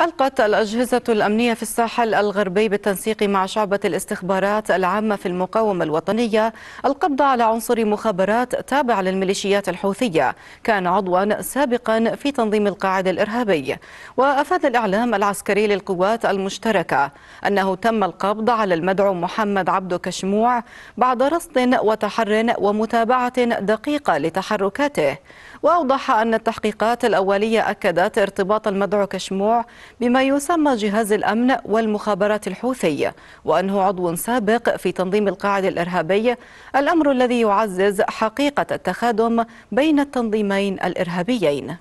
ألقت الأجهزة الأمنية في الساحل الغربي بالتنسيق مع شعبة الاستخبارات العامة في المقاومة الوطنية القبض على عنصر مخابرات تابع للميليشيات الحوثية كان عضوا سابقا في تنظيم القاعدة الإرهابي وأفاد الإعلام العسكري للقوات المشتركة أنه تم القبض على المدعو محمد عبد كشموع بعد رصد وتحر ومتابعة دقيقة لتحركاته وأوضح أن التحقيقات الأولية أكدت ارتباط المدعو كشموع بما يسمى جهاز الأمن والمخابرات الحوثية وأنه عضو سابق في تنظيم القاعدة الإرهابية الأمر الذي يعزز حقيقة التخادم بين التنظيمين الإرهابيين